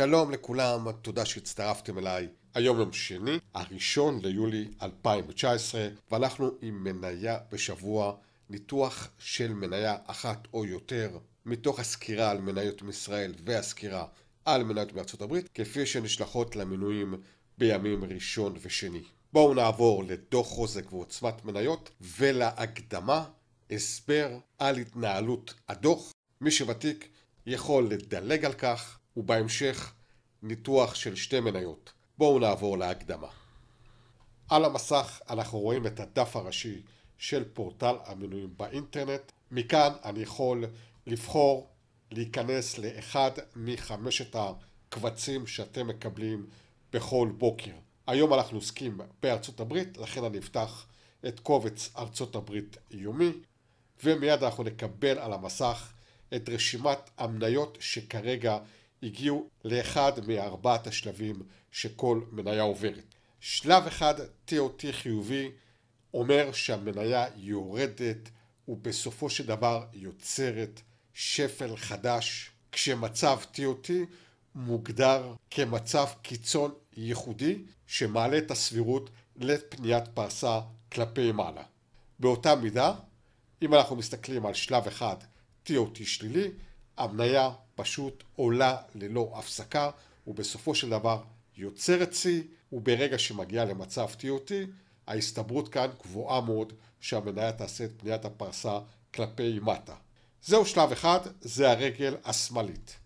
שלום לכולם, תודה שהצטרפתם אליי. היום יום שני, הראשון ליולי 2019, ואנחנו עם מניה בשבוע, ניתוח של מניה אחת או יותר, מתוך הסקירה על מניות מישראל והסקירה על מניות מארצות הברית, כפי שנשלחות למינויים בימים ראשון ושני. בואו נעבור לדוח חוזק ועוצמת מניות ולהקדמה, הסבר על התנהלות הדוח. מי שוותיק יכול לדלג על כך ובהמשך ניתוח של שתי מניות. בואו נעבור להקדמה. על המסך אנחנו רואים את הדף הראשי של פורטל המנויים באינטרנט. מכאן אני יכול לבחור להיכנס לאחד מחמשת הקבצים שאתם מקבלים בכל בוקר. היום אנחנו עוסקים בארצות הברית, לכן אני אפתח את קובץ ארצות הברית יומי, ומיד אנחנו נקבל על המסך את רשימת המניות שכרגע הגיעו לאחד מארבעת השלבים שכל מניה עוברת. שלב אחד TOT חיובי אומר שהמניה יורדת ובסופו של דבר יוצרת שפל חדש כשמצב TOT מוגדר כמצב קיצון ייחודי שמעלה את הסבירות לפניית פרסה כלפי מעלה. באותה מידה, אם אנחנו מסתכלים על שלב אחד TOT שלילי, המניה פשוט עולה ללא הפסקה, ובסופו של דבר יוצרת שיא, וברגע שמגיע למצב TOT, ההסתברות כאן גבוהה מאוד שהמניה תעשה את פניית הפרסה כלפי מטה. זהו שלב אחד, זה הרגל השמאלית.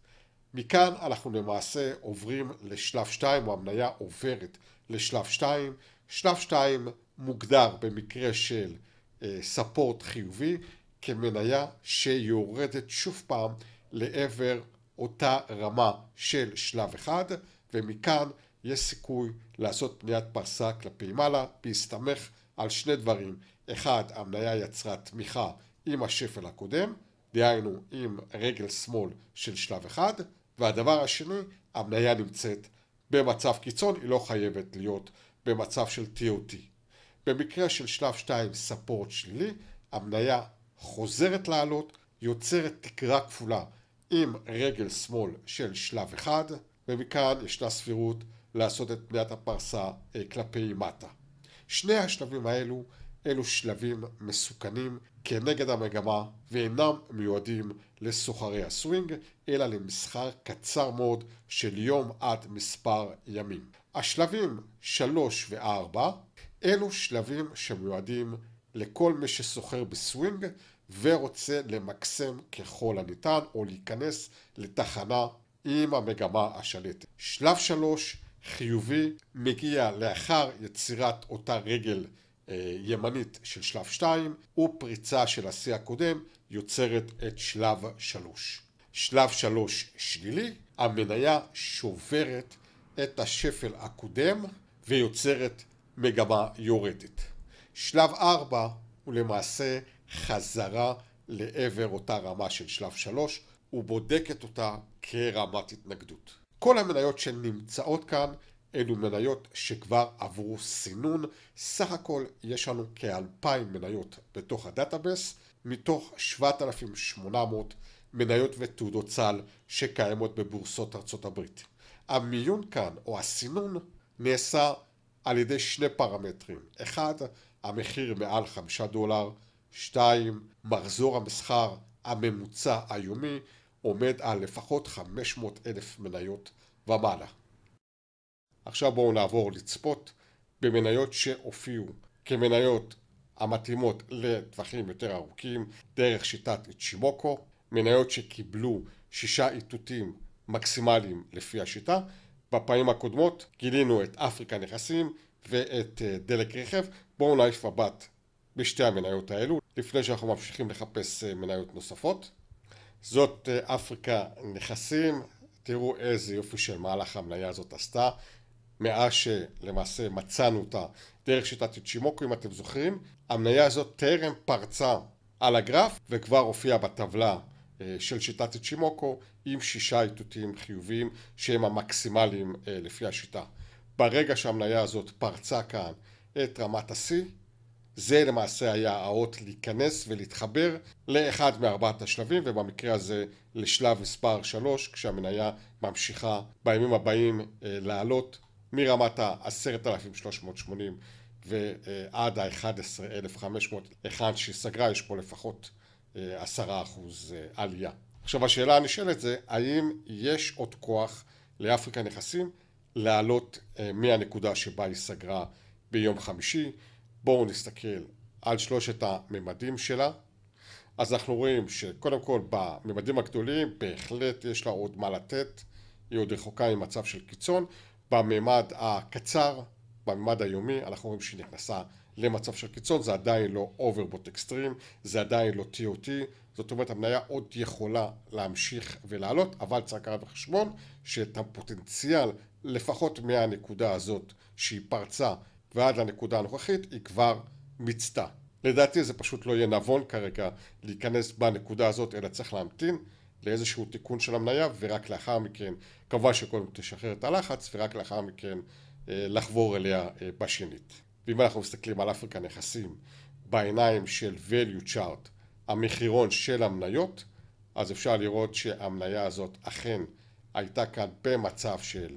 מכאן אנחנו למעשה עוברים לשלב 2, או המניה עוברת לשלב 2. שלב 2 מוגדר במקרה של אה, ספורט חיובי כמניה שיורדת שוב פעם לעבר אותה רמה של שלב אחד, ומכאן יש סיכוי לעשות פניית פרסה כלפי מעלה, בהסתמך על שני דברים. אחד, המניה יצרה תמיכה עם השפל הקודם, דהיינו עם רגל שמאל של שלב אחד, והדבר השני, המניה נמצאת במצב קיצון, היא לא חייבת להיות במצב של TOT. במקרה של שלב 2 ספורט שלילי, המניה חוזרת לעלות, יוצרת תקרה כפולה עם רגל שמאל של שלב אחד, ומכאן ישנה סבירות לעשות את פניית הפרסה אה, כלפי מטה. שני השלבים האלו אלו שלבים מסוכנים כנגד המגמה ואינם מיועדים לסוחרי הסווינג, אלא למסחר קצר מאוד של יום עד מספר ימים. השלבים 3 ו-4 אלו שלבים שמיועדים לכל מי שסוחר בסווינג ורוצה למקסם ככל הניתן או להיכנס לתחנה עם המגמה השלטת. שלב שלוש חיובי מגיע לאחר יצירת אותה רגל אה, ימנית של שלב שתיים ופריצה של השיא הקודם יוצרת את שלב שלוש. שלב שלוש שלילי, המניה שוברת את השפל הקודם ויוצרת מגמה יורדת. שלב ארבע הוא למעשה חזרה לעבר אותה רמה של שלב 3, הוא בודקת אותה כרמת התנגדות. כל המניות שנמצאות כאן אלו מניות שכבר עברו סינון. סך הכל יש לנו כ-2,000 מניות בתוך הדאטאבס, מתוך 7,800 מניות ותעודות סל שקיימות בבורסות ארצות הברית. המיון כאן, או הסינון, נעשה על ידי שני פרמטרים. אחד, המחיר מעל 5 דולר, 2. מחזור המסחר הממוצע היומי עומד על לפחות 500 אלף מניות ומעלה. עכשיו בואו נעבור לצפות במניות שהופיעו כמניות המתאימות לטווחים יותר ארוכים דרך שיטת איצ'ימוקו, מניות שקיבלו שישה איתותים מקסימליים לפי השיטה. בפעמים הקודמות גילינו את אפריקה נכסים ואת אה, דלק רכב. בואו נעיף מבט בשתי המניות האלו, לפני שאנחנו ממשיכים לחפש אה, מניות נוספות. זאת אה, אפריקה נכסים, תראו איזה יופי של מהלך המניה הזאת עשתה, מאז שלמעשה מצאנו אותה דרך שיטת צ'ימוקו, אם אתם זוכרים, המניה הזאת טרם פרצה על הגרף וכבר הופיעה בטבלה אה, של שיטת צ'ימוקו עם שישה איתותים חיוביים שהם המקסימליים לפי השיטה. ברגע שהמניה הזאת פרצה כאן את רמת השיא זה למעשה היה האות להיכנס ולהתחבר לאחד מארבעת השלבים ובמקרה הזה לשלב מספר 3 כשהמניה ממשיכה בימים הבאים אה, לעלות מרמת ה-10,380 ועד ה-11,500 היכן שהיא סגרה יש פה לפחות 10% אה, אה, עלייה. עכשיו השאלה הנשאלת זה האם יש עוד כוח לאפריקה נכסים לעלות אה, מהנקודה שבה היא סגרה ביום חמישי בואו נסתכל על שלושת הממדים שלה. אז אנחנו רואים שקודם כל בממדים הגדולים בהחלט יש לה עוד מה לתת, היא עוד רחוקה ממצב של קיצון. בממד הקצר, בממד היומי, אנחנו רואים שהיא נכנסה למצב של קיצון, זה עדיין לא אוברבוט אקסטרים, זה עדיין לא TOT, זאת אומרת המניה עוד יכולה להמשיך ולעלות, אבל צריך לקחת בחשבון שאת הפוטנציאל, לפחות מהנקודה הזאת שהיא פרצה ועד לנקודה הנוכחית היא כבר מיצתה. לדעתי זה פשוט לא יהיה נבון כרגע להיכנס בנקודה הזאת, אלא צריך להמתין לאיזשהו תיקון של המניה, ורק לאחר מכן, כמובן שקודם תשחרר את הלחץ, ורק לאחר מכן אה, לחבור אליה אה, בשנית. ואם אנחנו מסתכלים על אפריקה נכסים בעיניים של value chart, המחירון של המניות, אז אפשר לראות שהמניה הזאת אכן הייתה כאן במצב של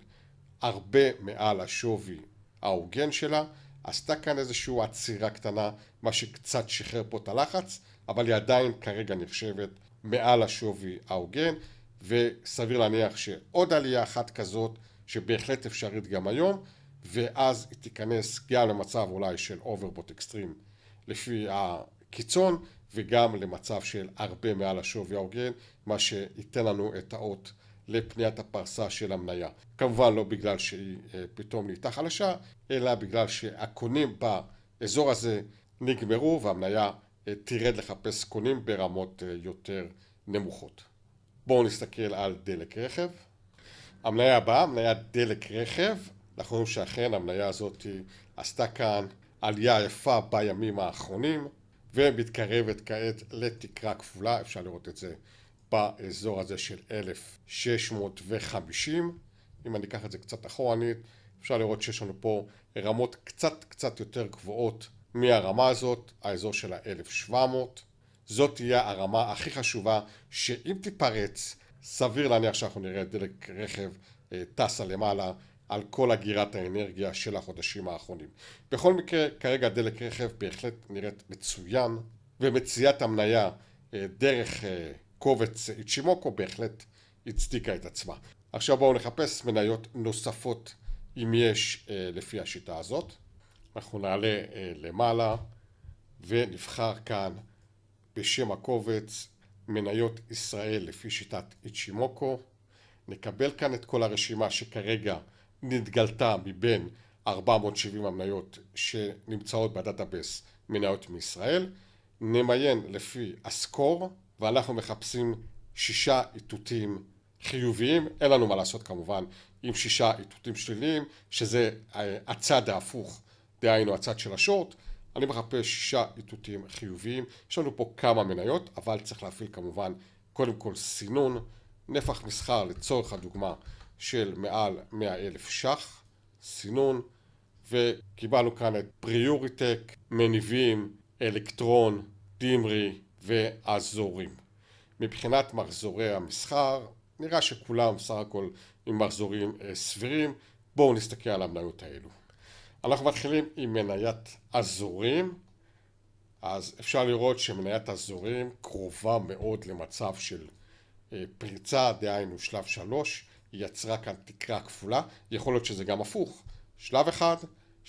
הרבה מעל השווי ההוגן שלה, עשתה כאן איזושהי עצירה קטנה, מה שקצת שחרר פה את הלחץ, אבל היא עדיין כרגע נחשבת מעל השווי ההוגן, וסביר להניח שעוד עלייה אחת כזאת, שבהחלט אפשרית גם היום, ואז היא תיכנס גם למצב אולי של אוברבוט אקסטרים לפי הקיצון, וגם למצב של הרבה מעל השווי ההוגן, מה שייתן לנו את האות לפניית הפרסה של המניה. כמובן לא בגלל שהיא אה, פתאום נהייתה חלשה, אלא בגלל שהקונים באזור הזה נגמרו והמניה אה, תרד לחפש קונים ברמות אה, יותר נמוכות. בואו נסתכל על דלק רכב. המניה הבאה, מניה דלק רכב, אנחנו נכון רואים שאכן המניה הזאת עשתה כאן עלייה יפה בימים האחרונים ומתקרבת כעת לתקרה כפולה, אפשר לראות את זה באזור הזה של 1,650. אם אני אקח את זה קצת אחורנית, אפשר לראות שיש לנו פה רמות קצת קצת יותר גבוהות מהרמה הזאת, האזור של ה-1,700. זאת תהיה הרמה הכי חשובה, שאם תיפרץ, סביר להניח שאנחנו נראה דלק רכב אה, טסה למעלה על כל אגירת האנרגיה של החודשים האחרונים. בכל מקרה, כרגע דלק רכב בהחלט נראית מצוין, ומציאת המניה אה, דרך אה, קובץ איצ'ימוקו בהחלט הצדיקה את עצמה. עכשיו בואו נחפש מניות נוספות אם יש אה, לפי השיטה הזאת. אנחנו נעלה אה, למעלה ונבחר כאן בשם הקובץ מניות ישראל לפי שיטת איצ'ימוקו. נקבל כאן את כל הרשימה שכרגע נתגלתה מבין 470 המניות שנמצאות בדאטאבייס מניות מישראל. נמיין לפי הסקור ואנחנו מחפשים שישה איתותים חיוביים, אין לנו מה לעשות כמובן עם שישה איתותים שליליים, שזה אה, הצד ההפוך, דהיינו הצד של השורט, אני מחפש שישה איתותים חיוביים, יש לנו פה כמה מניות, אבל צריך להפעיל כמובן קודם כל סינון, נפח מסחר לצורך הדוגמה של מעל 100 אלף ש"ח, סינון, וקיבלנו כאן את פריוריטק, מניבים, אלקטרון, דימרי, והזורים. מבחינת מחזורי המסחר, נראה שכולם בסך הכל עם מחזורים אה, סבירים. בואו נסתכל על המניות האלו. אנחנו מתחילים עם מניית הזורים, אז אפשר לראות שמניית הזורים קרובה מאוד למצב של אה, פריצה, דהיינו שלב שלוש, היא יצרה כאן תקרה כפולה, יכול להיות שזה גם הפוך, שלב אחד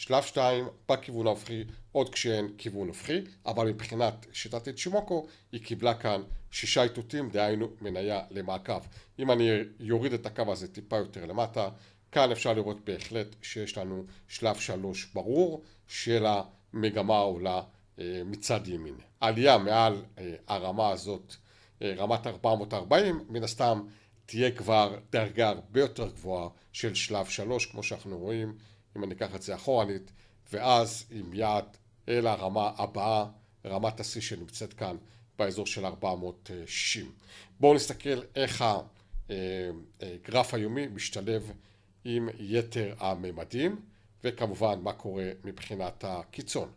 שלב 2 בכיוון ההופכי, עוד כשאין כיוון הופכי, אבל מבחינת שיטת איצ'ימוקו היא קיבלה כאן שישה איתותים, דהיינו מניה למעקב. אם אני יוריד את הקו הזה טיפה יותר למטה, כאן אפשר לראות בהחלט שיש לנו שלב 3 ברור של המגמה העולה אה, מצד ימין. עלייה מעל אה, הרמה הזאת, אה, רמת 440, מן הסתם תהיה כבר דרגה הרבה יותר גבוהה של שלב 3, כמו שאנחנו רואים. אם אני אקח את זה אחורנית, ואז עם יעד אל הרמה הבאה, רמת השיא שנמצאת כאן באזור של 460. בואו נסתכל איך הגרף אה, אה, היומי משתלב עם יתר הממדים, וכמובן מה קורה מבחינת הקיצון.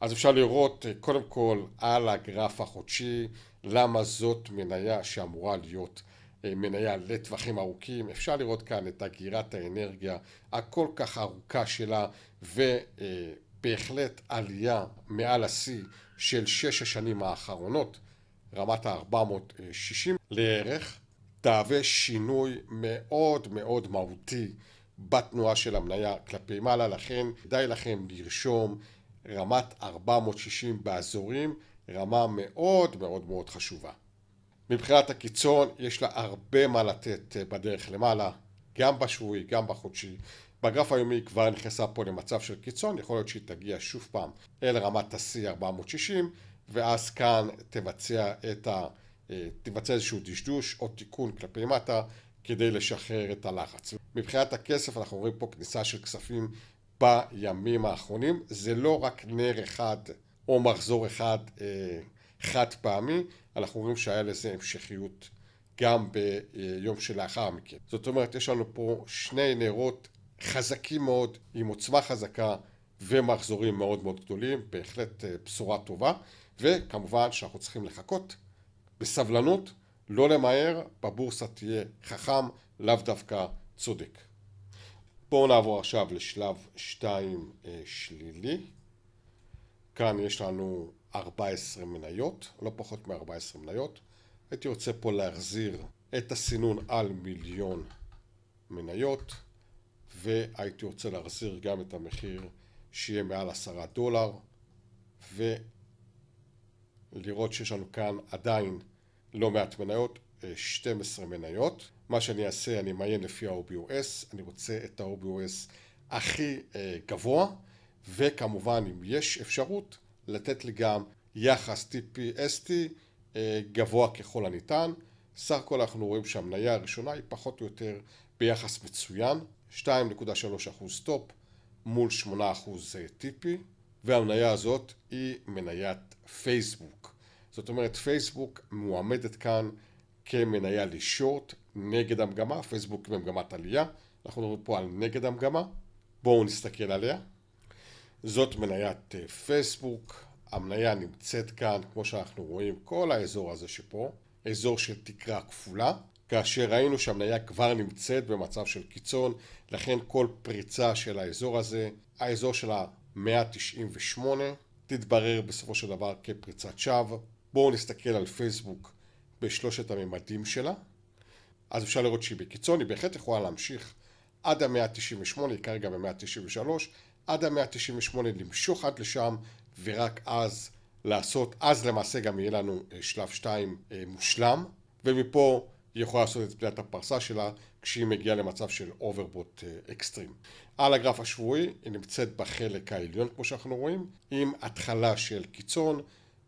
אז אפשר לראות אה, קודם כל על הגרף החודשי למה זאת מניה שאמורה להיות אה, מניה לטווחים ארוכים. אפשר לראות כאן את אגירת האנרגיה הכל כך ארוכה שלה ובהחלט אה, עלייה מעל השיא של שש השנים האחרונות, רמת ה-460 לערך, תהווה שינוי מאוד מאוד מהותי בתנועה של המניה כלפי מעלה, לכן כדאי לכם לרשום רמת 460 באזורים, רמה מאוד מאוד מאוד חשובה. מבחינת הקיצון יש לה הרבה מה לתת אה, בדרך למעלה, גם בשבועי, גם בחודשי. בגרף היומי היא כבר נכנסה פה למצב של קיצון, יכול להיות שהיא תגיע שוב פעם אל רמת השיא 460, ואז כאן תבצע, את ה, אה, תבצע איזשהו דשדוש או תיקון כלפי מטה כדי לשחרר את הלחץ. מבחינת הכסף אנחנו רואים פה כניסה של כספים בימים האחרונים, זה לא רק נר אחד או מחזור אחד אה, חד פעמי, אנחנו רואים שהיה לזה המשכיות גם ביום שלאחר מכן. זאת אומרת, יש לנו פה שני נרות חזקים מאוד, עם עוצמה חזקה ומחזורים מאוד מאוד גדולים, בהחלט אה, בשורה טובה, וכמובן שאנחנו צריכים לחכות בסבלנות, לא למהר, בבורסה תהיה חכם, לאו דווקא צודק. בואו נעבור עכשיו לשלב 2 אה, שלילי. כאן יש לנו 14 מניות, לא פחות מ-14 מניות. הייתי רוצה פה להחזיר את הסינון על מיליון מניות, והייתי רוצה להחזיר גם את המחיר שיהיה מעל 10 דולר, ולראות שיש לנו כאן עדיין לא מעט מניות, 12 אה, מניות. מה שאני אעשה, אני אמיין לפי ה-OBOS, אני רוצה את ה-OBOS הכי אה, גבוה, וכמובן אם יש אפשרות לתת לי גם יחס TPST אה, גבוה ככל הניתן. סך הכל אנחנו רואים שהמניה הראשונה היא פחות או יותר ביחס מצוין, 2.3% טופ מול 8% אה, TP, והמניה הזאת היא מניית פייסבוק. זאת אומרת, פייסבוק מועמדת כאן כמניה לשורט נגד המגמה, פייסבוק במגמת עלייה, אנחנו מדברים פה על נגד המגמה, בואו נסתכל עליה. זאת מניית אה, פייסבוק, המניה נמצאת כאן, כמו שאנחנו רואים, כל האזור הזה שפה, אזור של תקרה כפולה, כאשר ראינו שהמניה כבר נמצאת במצב של קיצון, לכן כל פריצה של האזור הזה, האזור של ה-198, תתברר בסופו של דבר כפריצת שווא. בואו נסתכל על פייסבוק בשלושת הממדים שלה. אז אפשר לראות שהיא בקיצון, היא בהחלט יכולה להמשיך עד המאה ה-98, היא כרגע במאה ה-93, עד המאה ה-98 למשוך עד לשם, ורק אז לעשות, אז למעשה גם יהיה לנו אה, שלב 2 אה, מושלם, ומפה היא יכולה לעשות את פליאת הפרסה שלה כשהיא מגיעה למצב של אוברבוט אקסטרים. אה, על הגרף השבועי היא נמצאת בחלק העליון כמו שאנחנו רואים, עם התחלה של קיצון,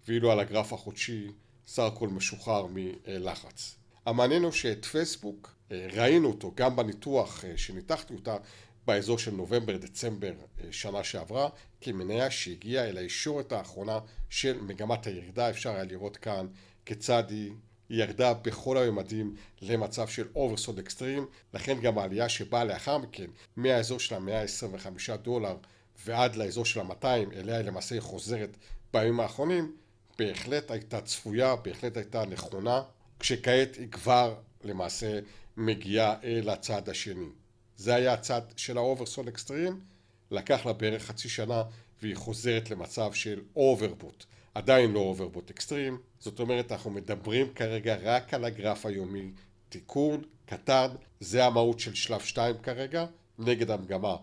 ואילו על הגרף החודשי סך הכל משוחרר מלחץ. המעניין הוא שאת פייסבוק, אה, ראינו אותו גם בניתוח אה, שניתחתי אותה באזור של נובמבר-דצמבר אה, שנה שעברה, כמניה שהגיעה אל הישורת האחרונה של מגמת הירידה, אפשר היה לראות כאן כיצד היא ירדה בכל הממדים למצב של אוברסוד אקסטרים, לכן גם העלייה שבאה לאחר מכן מהאזור של המאה ה 25 דולר ועד לאזור של ה-200, אליה היא למעשה חוזרת בימים האחרונים, בהחלט הייתה צפויה, בהחלט הייתה נכונה, כשכעת היא כבר למעשה מגיעה אל הצד השני. זה היה הצד של האוברסול אקסטרים, לקח לה בערך חצי שנה והיא חוזרת למצב של אוברבוט. עדיין לא אוברבוט אקסטרים, זאת אומרת אנחנו מדברים כרגע רק על הגרף היומי, תיקון קטן, זה המהות של שלב 2 כרגע, נגד המגמה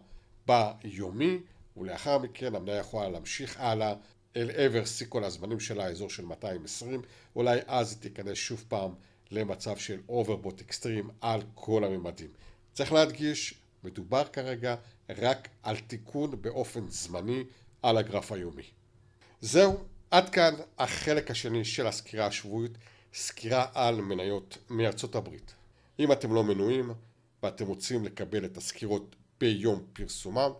ביומי, ולאחר מכן המניה יכולה להמשיך הלאה אל עבר שיא כל הזמנים שלה, אזור של 220, אולי אז היא תיכנס שוב פעם למצב של אוברבוט אקסטרים על כל הממדים. צריך להדגיש, מדובר כרגע רק על תיקון באופן זמני על הגרף היומי. זהו, עד כאן החלק השני של הסקירה השבועית, סקירה על מניות מארצות הברית. אם אתם לא מנויים ואתם רוצים לקבל את הסקירות ביום פרסומם,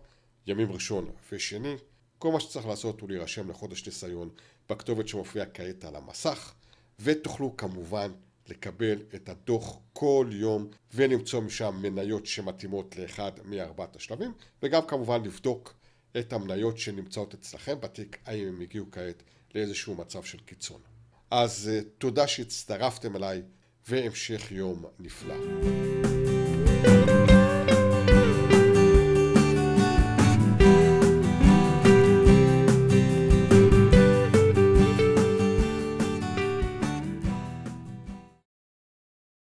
ימים ראשון ושני, כל מה שצריך לעשות הוא להירשם לחודש ניסיון בכתובת שמופיעה כעת על המסך, ותוכלו כמובן לקבל את הדוח כל יום ולמצוא משם מניות שמתאימות לאחד מארבעת השלבים, וגם כמובן לבדוק את המניות שנמצאות אצלכם בתיק, האם הם הגיעו כעת לאיזשהו מצב של קיצון. אז אה, תודה שהצטרפתם אליי והמשך יום נפלא.